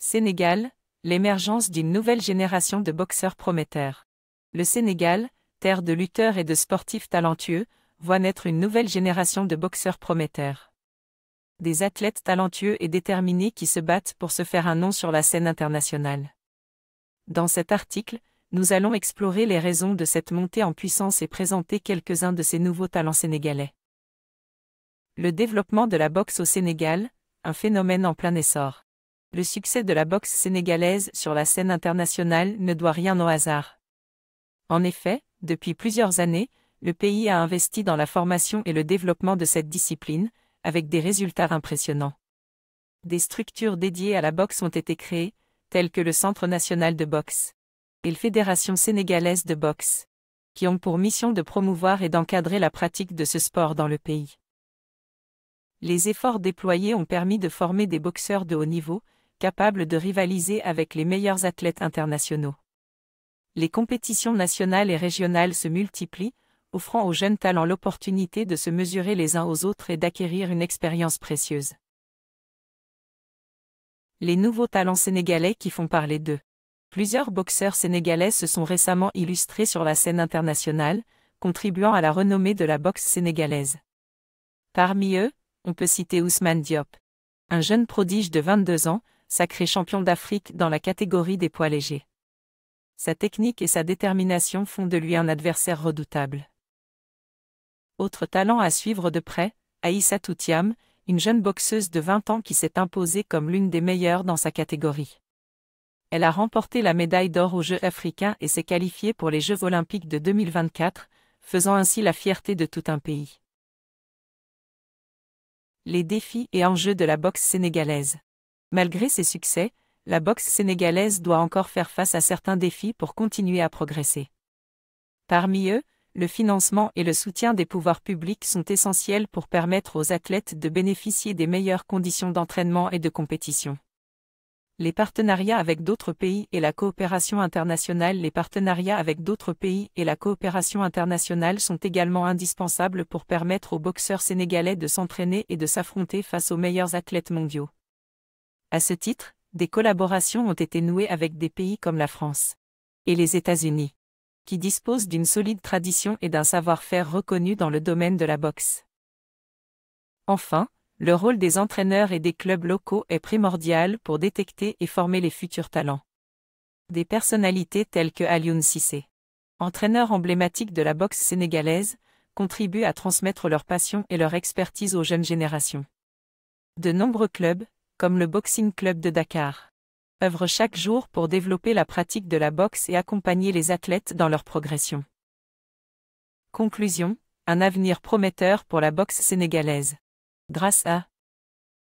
Sénégal, l'émergence d'une nouvelle génération de boxeurs prometteurs. Le Sénégal, terre de lutteurs et de sportifs talentueux, voit naître une nouvelle génération de boxeurs prometteurs. Des athlètes talentueux et déterminés qui se battent pour se faire un nom sur la scène internationale. Dans cet article, nous allons explorer les raisons de cette montée en puissance et présenter quelques-uns de ces nouveaux talents sénégalais. Le développement de la boxe au Sénégal, un phénomène en plein essor. Le succès de la boxe sénégalaise sur la scène internationale ne doit rien au hasard. En effet, depuis plusieurs années, le pays a investi dans la formation et le développement de cette discipline, avec des résultats impressionnants. Des structures dédiées à la boxe ont été créées, telles que le Centre national de boxe et la Fédération sénégalaise de boxe, qui ont pour mission de promouvoir et d'encadrer la pratique de ce sport dans le pays. Les efforts déployés ont permis de former des boxeurs de haut niveau, capable de rivaliser avec les meilleurs athlètes internationaux. Les compétitions nationales et régionales se multiplient, offrant aux jeunes talents l'opportunité de se mesurer les uns aux autres et d'acquérir une expérience précieuse. Les nouveaux talents sénégalais qui font parler d'eux. Plusieurs boxeurs sénégalais se sont récemment illustrés sur la scène internationale, contribuant à la renommée de la boxe sénégalaise. Parmi eux, on peut citer Ousmane Diop. Un jeune prodige de 22 ans, sacré champion d'Afrique dans la catégorie des poids légers. Sa technique et sa détermination font de lui un adversaire redoutable. Autre talent à suivre de près, Aïssa Toutiam, une jeune boxeuse de 20 ans qui s'est imposée comme l'une des meilleures dans sa catégorie. Elle a remporté la médaille d'or aux Jeux africains et s'est qualifiée pour les Jeux olympiques de 2024, faisant ainsi la fierté de tout un pays. Les défis et enjeux de la boxe sénégalaise. Malgré ses succès, la boxe sénégalaise doit encore faire face à certains défis pour continuer à progresser. Parmi eux, le financement et le soutien des pouvoirs publics sont essentiels pour permettre aux athlètes de bénéficier des meilleures conditions d'entraînement et de compétition. Les partenariats avec d'autres pays et la coopération internationale Les partenariats avec d'autres pays et la coopération internationale sont également indispensables pour permettre aux boxeurs sénégalais de s'entraîner et de s'affronter face aux meilleurs athlètes mondiaux. À ce titre, des collaborations ont été nouées avec des pays comme la France et les États-Unis, qui disposent d'une solide tradition et d'un savoir-faire reconnu dans le domaine de la boxe. Enfin, le rôle des entraîneurs et des clubs locaux est primordial pour détecter et former les futurs talents. Des personnalités telles que Alioune Sissé, entraîneur emblématique de la boxe sénégalaise, contribuent à transmettre leur passion et leur expertise aux jeunes générations. De nombreux clubs, comme le Boxing Club de Dakar, œuvrent chaque jour pour développer la pratique de la boxe et accompagner les athlètes dans leur progression. Conclusion, un avenir prometteur pour la boxe sénégalaise. Grâce à